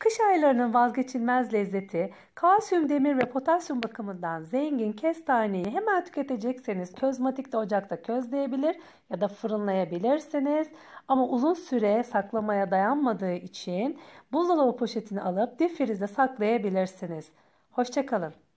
Kış aylarının vazgeçilmez lezzeti, kalsiyum, demir ve potasyum bakımından zengin kestaneyi hemen tüketecekseniz közmatikte ocakta közleyebilir ya da fırınlayabilirsiniz. Ama uzun süre saklamaya dayanmadığı için buzdolabı poşetini alıp difrizde saklayabilirsiniz. Hoşçakalın.